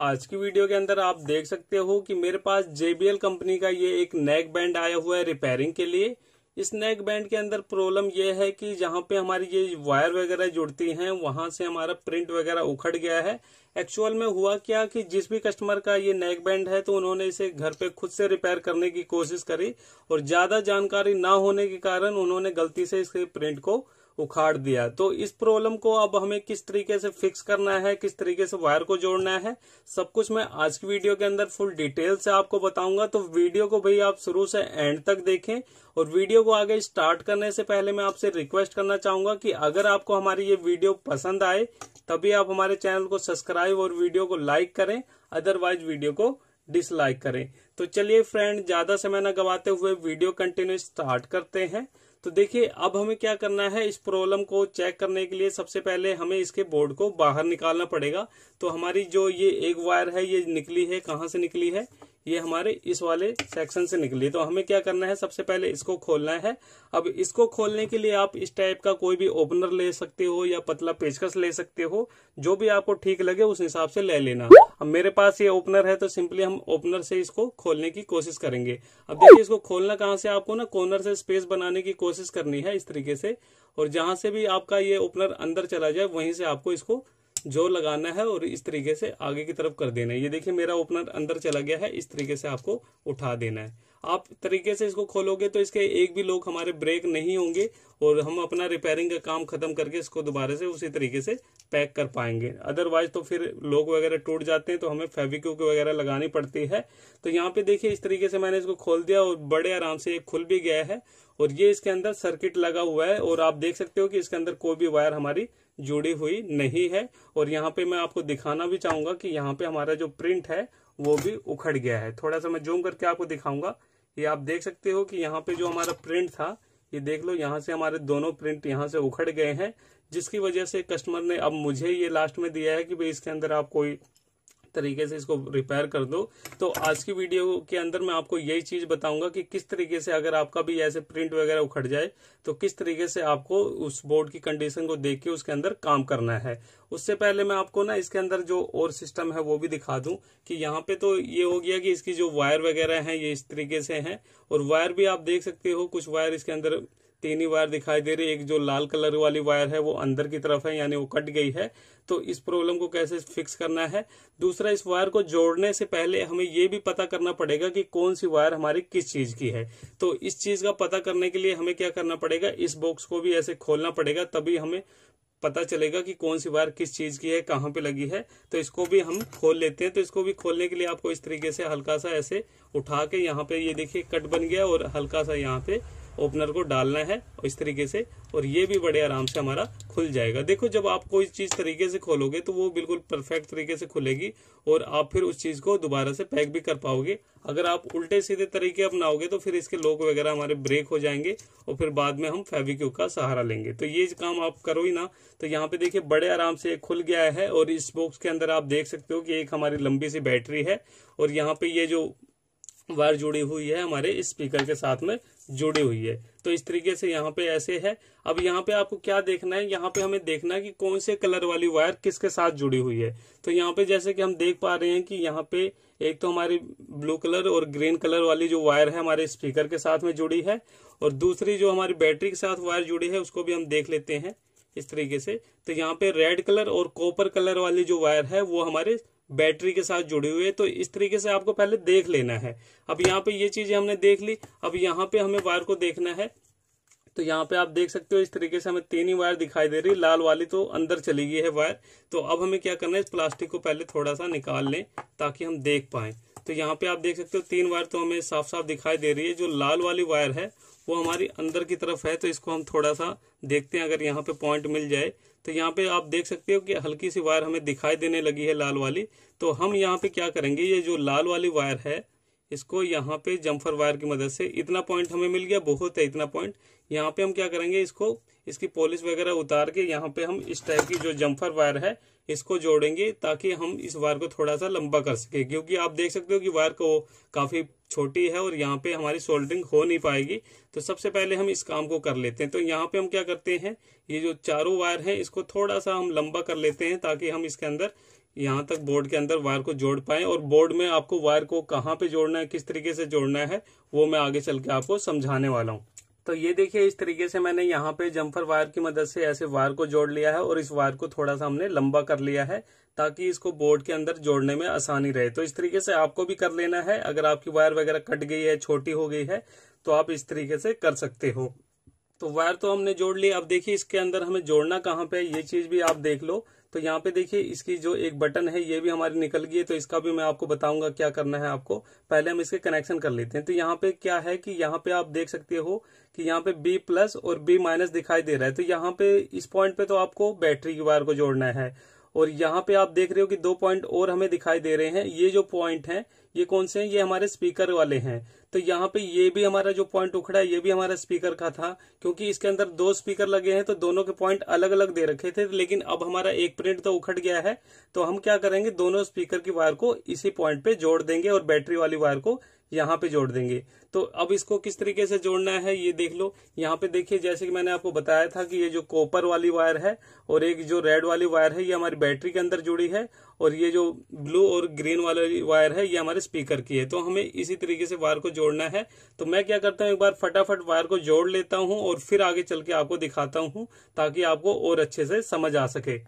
आज की वीडियो के अंदर आप देख सकते हो कि मेरे पास JBL कंपनी का ये एक नेक बैंड आया हुआ है रिपेयरिंग के लिए इस नेक बैंड के अंदर प्रॉब्लम ये है कि जहाँ पे हमारी ये वायर वगैरह जुड़ती हैं वहाँ से हमारा प्रिंट वगैरह उखड़ गया है एक्चुअल में हुआ क्या कि जिस भी कस्टमर का ये नेक बैंड है तो उन्होंने इसे घर पे खुद से रिपेयर करने की कोशिश करी और ज़्यादा जानकारी ना होने के कारण उन्होंने गलती से इसके प्रिंट को उखाड़ दिया तो इस प्रॉब्लम को अब हमें किस तरीके से फिक्स करना है किस तरीके से वायर को जोड़ना है सब कुछ मैं आज की वीडियो के अंदर फुल डिटेल से आपको बताऊंगा तो वीडियो को भाई आप शुरू से एंड तक देखें और वीडियो को आगे स्टार्ट करने से पहले मैं आपसे रिक्वेस्ट करना चाहूंगा कि अगर आपको हमारी ये वीडियो पसंद आए तभी आप हमारे चैनल को सब्सक्राइब और वीडियो को लाइक करें अदरवाइज वीडियो को डिसलाइक करें तो चलिए फ्रेंड ज्यादा समय न गवाते हुए वीडियो कंटिन्यू स्टार्ट करते हैं तो देखिए अब हमें क्या करना है इस प्रॉब्लम को चेक करने के लिए सबसे पहले हमें इसके बोर्ड को बाहर निकालना पड़ेगा तो हमारी जो ये एक वायर है ये निकली है कहाँ से निकली है ये हमारे इस वाले सेक्शन से निकली तो हमें क्या करना है सबसे पहले इसको खोलना है अब इसको खोलने के लिए आप इस टाइप का कोई भी ओपनर ले सकते हो या पतला पेचकस ले सकते हो जो भी आपको ठीक लगे उस हिसाब से ले लेना अब मेरे पास ये ओपनर है तो सिंपली हम ओपनर से इसको खोलने की कोशिश करेंगे अब देखिए इसको खोलना कहाँ से आपको ना कॉर्नर से स्पेस बनाने की कोशिश करनी है इस तरीके से और जहां से भी आपका ये ओपनर अंदर चला जाए वहीं से आपको इसको जो लगाना है और इस तरीके से आगे की तरफ कर देना है ये देखिए मेरा ओपनर अंदर चला गया है इस तरीके से आपको उठा देना है आप तरीके से इसको खोलोगे तो इसके एक भी लोग हमारे ब्रेक नहीं होंगे और हम अपना रिपेयरिंग का काम खत्म करके इसको दोबारा से उसी तरीके से पैक कर पाएंगे अदरवाइज तो फिर लोग वगैरह टूट जाते हैं तो हमें फेविक्यूक वगैरह लगानी पड़ती है तो यहाँ पे देखिए इस तरीके से मैंने इसको खोल दिया और बड़े आराम से ये खुल भी गया है और ये इसके अंदर सर्किट लगा हुआ है और आप देख सकते हो कि इसके अंदर कोई भी वायर हमारी जुड़ी हुई नहीं है और यहाँ पे मैं आपको दिखाना भी चाहूंगा कि यहाँ पे हमारा जो प्रिंट है वो भी उखड़ गया है थोड़ा सा मैं जूम करके आपको दिखाऊंगा ये आप देख सकते हो कि यहाँ पे जो हमारा प्रिंट था ये देख लो यहाँ से हमारे दोनों प्रिंट यहाँ से उखड़ गए हैं जिसकी वजह से कस्टमर ने अब मुझे ये लास्ट में दिया है कि भाई इसके अंदर आप कोई तरीके से इसको रिपेयर कर दो तो आज की वीडियो के अंदर मैं आपको यही चीज बताऊंगा कि किस तरीके से अगर आपका भी ऐसे प्रिंट वगैरह उखड़ जाए तो किस तरीके से आपको उस बोर्ड की कंडीशन को देख के उसके अंदर काम करना है उससे पहले मैं आपको ना इसके अंदर जो और सिस्टम है वो भी दिखा दूं कि यहाँ पे तो ये हो गया कि इसकी जो वायर वगैरह है ये इस तरीके से है और वायर भी आप देख सकते हो कुछ वायर इसके अंदर तीन ही वायर दिखाई दे रही है एक जो लाल कलर वाली वायर है वो अंदर की तरफ है यानी वो कट गई है तो इस प्रॉब्लम को कैसे फिक्स करना है दूसरा इस वायर को जोड़ने से पहले हमें ये भी पता करना पड़ेगा कि कौन सी वायर हमारी किस चीज की है तो इस चीज का पता करने के लिए हमें क्या करना पड़ेगा इस बॉक्स को भी ऐसे खोलना पड़ेगा तभी हमें पता चलेगा कि कौन सी वायर किस चीज की है कहाँ पे लगी है तो इसको भी हम खोल लेते हैं तो इसको भी खोलने के लिए आपको इस तरीके से हल्का सा ऐसे उठा के यहाँ पे ये देखिए कट बन गया और हल्का सा यहाँ पे ओपनर को डालना है और इस तरीके से और ये भी बड़े आराम से हमारा खुल जाएगा देखो जब आप कोई चीज़ तरीके से खोलोगे तो वो बिल्कुल परफेक्ट तरीके से खुलेगी और आप फिर उस चीज़ को दोबारा से पैक भी कर पाओगे अगर आप उल्टे सीधे तरीके अपनाओगे तो फिर इसके लोग वगैरह हमारे ब्रेक हो जाएंगे और फिर बाद में हम फेविक्यू का सहारा लेंगे तो ये काम आप करो ही ना तो यहाँ पे देखिए बड़े आराम से खुल गया है और इस बॉक्स के अंदर आप देख सकते हो कि एक हमारी लंबी सी बैटरी है और यहाँ पे ये जो वायर जुड़ी हुई है हमारे स्पीकर के साथ में जुड़ी हुई है तो इस तरीके से यहाँ पे ऐसे है अब यहाँ पे आपको क्या देखना है यहाँ पे हमें देखना है कि कौन से कलर वाली वायर किसके साथ जुड़ी हुई है तो यहाँ पे जैसे कि हम देख पा रहे हैं कि यहाँ पे एक तो हमारी ब्लू कलर और ग्रीन कलर वाली जो वायर है हमारे स्पीकर के साथ में जुड़ी है और दूसरी जो हमारी बैटरी के साथ वायर जुड़ी है उसको भी हम देख लेते हैं इस तरीके से तो यहाँ पे रेड कलर और कॉपर कलर वाली जो वायर है वो हमारे बैटरी के साथ जुड़े हुए तो इस तरीके से आपको पहले देख लेना है अब यहाँ पे ये चीजें हमने देख ली अब यहाँ पे हमें वायर को देखना है तो यहाँ पे आप देख सकते हो इस तरीके से हमें तीन ही वायर दिखाई दे रही लाल वाली तो अंदर चली गई है वायर तो अब हमें क्या करना है इस प्लास्टिक को पहले थोड़ा सा निकाल लें ताकि हम देख पाएं तो यहाँ पे आप देख सकते हो तीन वायर तो हमें साफ साफ दिखाई दे रही है जो लाल वाली वायर है वो हमारी अंदर की तरफ है तो इसको हम थोड़ा सा देखते हैं अगर यहाँ पे पॉइंट मिल जाए तो यहाँ पे आप देख सकते हो कि हल्की सी वायर हमें दिखाई देने लगी है लाल वाली तो हम यहाँ पे क्या करेंगे ये जो लाल वाली वायर है इसको यहाँ पे जम्फर वायर की मदद से इतना पॉइंट हमें मिल गया बहुत है इतना पॉइंट यहाँ पे हम क्या करेंगे इसको इसकी पॉलिश वगैरह उतार के यहाँ पे हम इस टाइप की जो जम्फर वायर है इसको जोड़ेंगे ताकि हम इस वायर को थोड़ा सा लंबा कर सके क्योंकि आप देख सकते हो कि वायर को काफी छोटी है और यहाँ पे हमारी सोल्डरिंग हो नहीं पाएगी तो सबसे पहले हम इस काम को कर लेते हैं तो यहाँ पे हम क्या करते हैं ये जो चारों वायर है इसको थोड़ा सा हम लंबा कर लेते हैं ताकि हम इसके अंदर यहाँ तक बोर्ड के अंदर वायर को जोड़ पाए और बोर्ड में आपको वायर को कहाँ पे जोड़ना है किस तरीके से जोड़ना है वो मैं आगे चल के आपको समझाने वाला हूँ तो ये देखिए इस तरीके से मैंने यहाँ पे जम्फर वायर की मदद से ऐसे वायर को जोड़ लिया है और इस वायर को थोड़ा सा हमने लंबा कर लिया है ताकि इसको बोर्ड के अंदर जोड़ने में आसानी रहे तो इस तरीके से आपको भी कर लेना है अगर आपकी वायर वगैरह कट गई है छोटी हो गई है तो आप इस तरीके से कर सकते हो तो वायर तो हमने जोड़ ली अब देखिए इसके अंदर हमें जोड़ना कहाँ पे है ये चीज भी आप देख लो तो यहाँ पे देखिए इसकी जो एक बटन है ये भी हमारी निकल गई है तो इसका भी मैं आपको बताऊंगा क्या करना है आपको पहले हम इसके कनेक्शन कर लेते हैं तो यहाँ पे क्या है कि यहाँ पे आप देख सकते हो कि यहाँ पे बी प्लस और बी माइनस दिखाई दे रहा है तो यहाँ पे इस पॉइंट पे तो आपको बैटरी की वायर को जोड़ना है और यहाँ पे आप देख रहे हो कि दो पॉइंट और हमें दिखाई दे रहे हैं ये जो पॉइंट है ये कौन से हैं ये हमारे स्पीकर वाले हैं तो यहाँ पे ये भी हमारा जो पॉइंट उखड़ा है ये भी हमारा स्पीकर का था क्योंकि इसके अंदर दो स्पीकर लगे हैं तो दोनों के पॉइंट अलग अलग दे रखे थे लेकिन अब हमारा एक प्रिंट तो उखड़ गया है तो हम क्या करेंगे दोनों स्पीकर की वायर को इसी पॉइंट पे जोड़ देंगे और बैटरी वाली वायर को यहाँ पे जोड़ देंगे तो अब इसको किस तरीके से जोड़ना है ये देख लो यहाँ पे देखिए जैसे कि मैंने आपको बताया था कि ये जो कॉपर वाली वायर है और एक जो रेड वाली वायर है ये हमारी बैटरी के अंदर जुड़ी है और ये जो ब्लू और ग्रीन वाली वायर है ये हमारे स्पीकर की है तो हमें इसी तरीके से वायर को जोड़ना है तो मैं क्या करता हूँ एक बार फटाफट वायर को जोड़ लेता हूँ और फिर आगे चल के आपको दिखाता हूँ ताकि आपको और अच्छे से समझ आ सके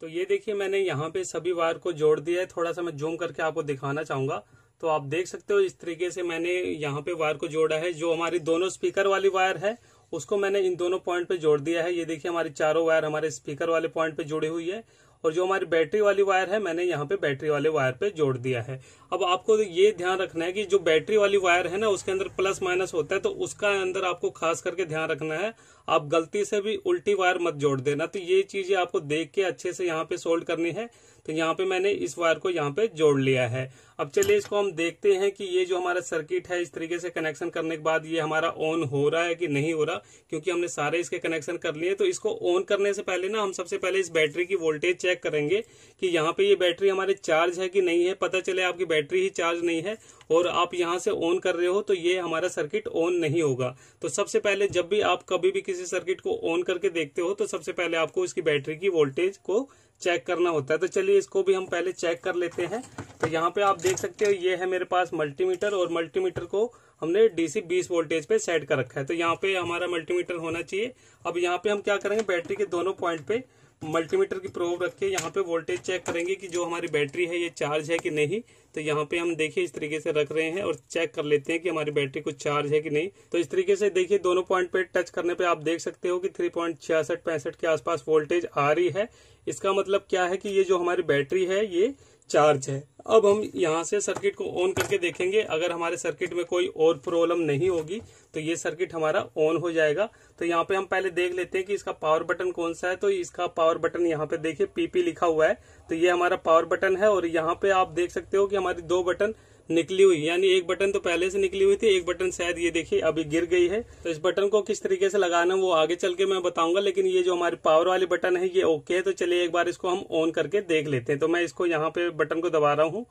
तो ये देखिए मैंने यहाँ पे सभी वायर को जोड़ दिया है थोड़ा सा मैं जूम करके आपको दिखाना चाहूंगा तो आप देख सकते हो इस तरीके से मैंने यहाँ पे वायर को जोड़ा है जो हमारी दोनों स्पीकर वाली वायर है उसको मैंने इन दोनों पॉइंट पे जोड़ दिया है ये देखिए हमारी चारों वायर हमारे स्पीकर वाले पॉइंट पे जुड़ी हुई है और जो हमारी बैटरी वाली वायर है मैंने यहाँ पे बैटरी वाले वायर पे जोड़ दिया है अब आपको ये ध्यान रखना है कि जो बैटरी वाली वायर है ना उसके अंदर प्लस माइनस होता है तो उसका अंदर आपको खास करके ध्यान रखना है आप गलती से भी उल्टी वायर मत जोड़ देना तो ये चीजें आपको देख के अच्छे से यहाँ पे सोल्ड करनी है तो यहाँ पे मैंने इस वायर को यहाँ पे जोड़ लिया है अब चलिए इसको हम देखते हैं कि ये जो हमारा सर्किट है इस तरीके से कनेक्शन करने के बाद ये हमारा ऑन हो रहा है कि नहीं हो रहा क्योंकि हमने सारे इसके कनेक्शन कर लिए तो इसको ऑन करने से पहले ना हम सबसे पहले इस बैटरी की वोल्टेज चेक करेंगे कि यहाँ पे ये बैटरी हमारे चार्ज है कि नहीं है पता चले आपकी बैटरी ही चार्ज नहीं है और आप यहाँ से ऑन कर रहे हो तो ये हमारा सर्किट ऑन नहीं होगा तो सबसे पहले जब भी आप कभी भी किसी सर्किट को ऑन करके देखते हो तो सबसे पहले आपको इसकी बैटरी की वोल्टेज को चेक करना होता है तो चलिए इसको भी हम पहले चेक कर लेते हैं तो यहाँ पे आप देख सकते हो ये है मेरे पास मल्टीमीटर और मल्टीमीटर को हमने डीसी 20 वोल्टेज पे सेट कर रखा है तो यहाँ पे हमारा मल्टीमीटर होना चाहिए अब यहाँ पे हम क्या करेंगे बैटरी के दोनों पॉइंट पे मल्टीमीटर की प्रोब रख के यहाँ पे वोल्टेज चेक करेंगे कि जो हमारी बैटरी है ये चार्ज है कि नहीं तो यहाँ पे हम देखिए इस तरीके से रख रहे हैं और चेक कर लेते हैं कि हमारी बैटरी को चार्ज है कि नहीं तो इस तरीके से देखिए दोनों पॉइंट पे टच करने पे आप देख सकते हो कि थ्री पॉइंट छियासठ पैंसठ के आसपास वोल्टेज आ रही है इसका मतलब क्या है कि ये जो हमारी बैटरी है ये चार्ज है अब हम यहाँ से सर्किट को ऑन करके देखेंगे अगर हमारे सर्किट में कोई और प्रॉब्लम नहीं होगी तो ये सर्किट हमारा ऑन हो जाएगा तो यहाँ पे हम पहले देख लेते हैं कि इसका पावर बटन कौन सा है तो इसका पावर बटन यहाँ पे देखिए पीपी लिखा हुआ है तो ये हमारा पावर बटन है और यहाँ पे आप देख सकते हो कि हमारी दो बटन निकली हुई यानी एक बटन तो पहले से निकली हुई थी एक बटन शायद ये देखिए अभी गिर गई है तो इस बटन को किस तरीके से लगाना वो आगे चल के मैं बताऊंगा लेकिन ये जो हमारे पावर वाले बटन है ये ओके है तो चलिए एक बार इसको हम ऑन करके देख लेते हैं तो मैं इसको यहाँ पे बटन को दबा रहा हूँ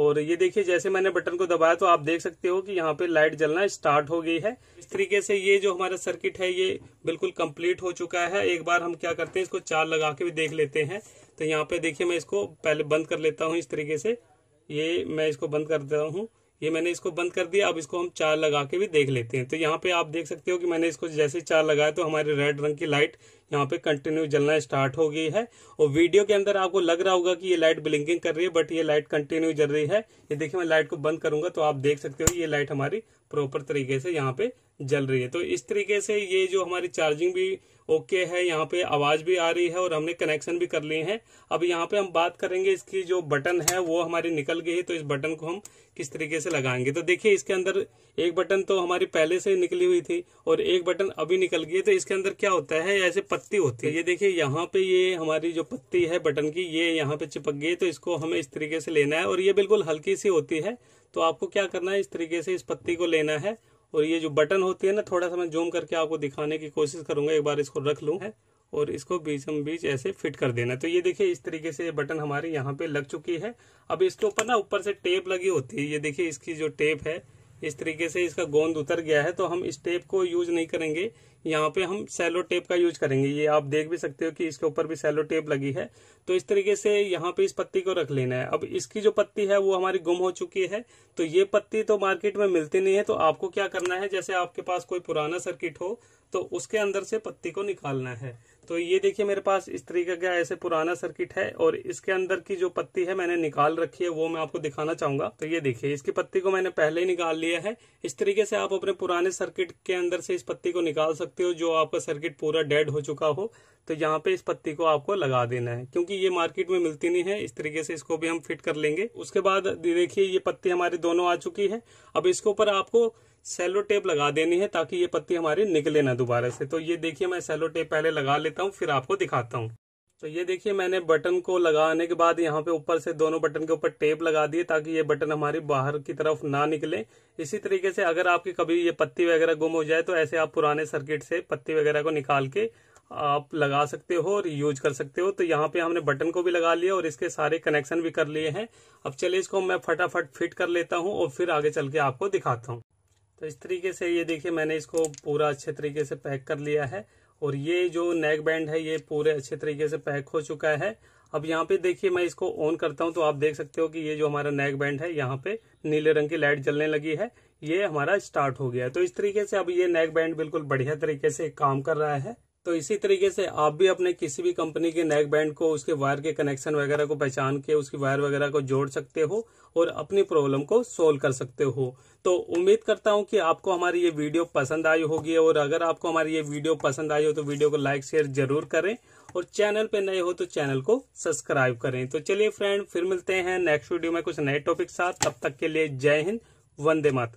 और ये देखिए जैसे मैंने बटन को दबाया तो आप देख सकते हो कि यहाँ पे लाइट जलना स्टार्ट हो गई है इस तरीके से ये जो हमारा सर्किट है ये बिल्कुल कंप्लीट हो चुका है एक बार हम क्या करते हैं इसको चार लगा के भी देख लेते हैं तो यहाँ पे देखिए मैं इसको पहले बंद कर लेता हूँ इस तरीके से ये मैं इसको बंद कर देता हूँ ये मैंने इसको बंद कर दिया अब इसको हम चार लगा के भी देख लेते हैं तो यहाँ पे आप देख सकते हो कि मैंने इसको जैसे चार लगाया तो हमारे रेड रंग की लाइट यहाँ पे कंटिन्यू जलना स्टार्ट हो गई है और वीडियो के अंदर आपको लग रहा होगा कि ये लाइट ब्लिंकिंग कर रही है बट ये लाइट कंटिन्यू जल रही है ये देखिए मैं लाइट को बंद करूंगा तो आप देख सकते हो ये लाइट हमारी प्रॉपर तरीके से यहाँ पे जल रही है तो इस तरीके से ये जो हमारी चार्जिंग भी ओके है यहाँ पे आवाज भी आ रही है और हमने कनेक्शन भी कर लिए हैं अब यहाँ पे हम बात करेंगे इसकी जो बटन है वो हमारी निकल गई है तो इस बटन को हम किस तरीके से लगाएंगे तो देखिए इसके अंदर एक बटन तो हमारी पहले से निकली हुई थी और एक बटन अभी निकल गई है तो इसके अंदर क्या होता है ऐसे पत्ती होती है ये देखिए यहाँ पे ये हमारी जो पत्ती है बटन की ये यहाँ पे चिपक गई तो इसको हमें इस तरीके से लेना है और ये बिल्कुल हल्की सी होती है तो आपको क्या करना है इस तरीके से इस पत्ती को लेना है और ये जो बटन होती है ना थोड़ा सा मैं जूम करके आपको दिखाने की कोशिश करूंगा एक बार इसको रख लूँ और इसको बीचम बीच ऐसे फिट कर देना तो ये देखिए इस तरीके से ये बटन हमारे यहाँ पे लग चुकी है अब इसके ऊपर ना ऊपर से टेप लगी होती है ये देखिए इसकी जो टेप है इस तरीके से इसका गोंद उतर गया है तो हम इस टेप को यूज नहीं करेंगे यहाँ पे हम सेलो टेप का यूज करेंगे ये आप देख भी सकते हो कि इसके ऊपर भी सेलो टेप लगी है तो इस तरीके से यहाँ पे इस पत्ती को रख लेना है अब इसकी जो पत्ती है वो हमारी गुम हो चुकी है तो ये पत्ती तो मार्केट में मिलती नहीं है तो आपको क्या करना है जैसे आपके पास कोई पुराना सर्किट हो तो उसके अंदर से पत्ती को निकालना है तो ये देखिए मेरे पास इस तरीके का ऐसे पुराना सर्किट है और इसके अंदर की जो पत्ती है मैंने निकाल रखी है वो मैं आपको दिखाना चाहूंगा तो ये देखिए इसकी पत्ती को मैंने पहले ही निकाल लिया है इस तरीके से आप अपने पुराने सर्किट के अंदर से इस पत्ती को निकाल सकते हो जो आपका सर्किट पूरा डेड हो चुका हो तो यहाँ पे इस पत्ती को आपको लगा देना है क्योंकि ये मार्केट में मिलती नहीं है इस तरीके से इसको भी हम फिट कर लेंगे उसके बाद देखिए ये पत्ती हमारी दोनों आ चुकी है अब इसके ऊपर आपको सेलो टेप लगा देनी है ताकि ये पत्ती हमारी निकले ना दोबारा से तो ये देखिए मैं सेलो टेप पहले लगा लेता हूँ फिर आपको दिखाता हूँ तो ये देखिए मैंने बटन को लगाने के बाद यहाँ पे ऊपर से दोनों बटन के ऊपर टेप लगा दिए ताकि ये बटन हमारी बाहर की तरफ ना निकले इसी तरीके से अगर आपकी कभी ये पत्ती वगैरह गुम हो जाए तो ऐसे आप पुराने सर्किट से पत्ती वगैरह को निकाल के आप लगा सकते हो और यूज कर सकते हो तो यहाँ पे हमने बटन को भी लगा लिया और इसके सारे कनेक्शन भी कर लिए हैं अब चलिए इसको मैं फटाफट फिट कर लेता हूँ और फिर आगे चल के आपको दिखाता हूँ तो इस तरीके से ये देखिए मैंने इसको पूरा अच्छे तरीके से पैक कर लिया है और ये जो नेक बैंड है ये पूरे अच्छे तरीके से पैक हो चुका है अब यहाँ पे देखिए मैं इसको ऑन करता हूँ तो आप देख सकते हो कि ये जो हमारा नेक बैंड है यहाँ पे नीले रंग की लाइट जलने लगी है ये हमारा स्टार्ट हो गया तो इस तरीके से अब ये नेक बैंड बिल्कुल बढ़िया तरीके से काम कर रहा है तो इसी तरीके से आप भी अपने किसी भी कंपनी के नेक बैंड को उसके वायर के कनेक्शन वगैरह को पहचान के उसकी वायर वगैरह को जोड़ सकते हो और अपनी प्रॉब्लम को सोल्व कर सकते हो तो उम्मीद करता हूं कि आपको हमारी ये वीडियो पसंद आई होगी और अगर आपको हमारी ये वीडियो पसंद आई हो तो वीडियो को लाइक शेयर जरूर करें और चैनल पर नए हो तो चैनल को सब्सक्राइब करें तो चलिए फ्रेंड फिर मिलते हैं नेक्स्ट वीडियो में कुछ नए टॉपिक साथ तब तक के लिए जय हिंद वंदे मातरम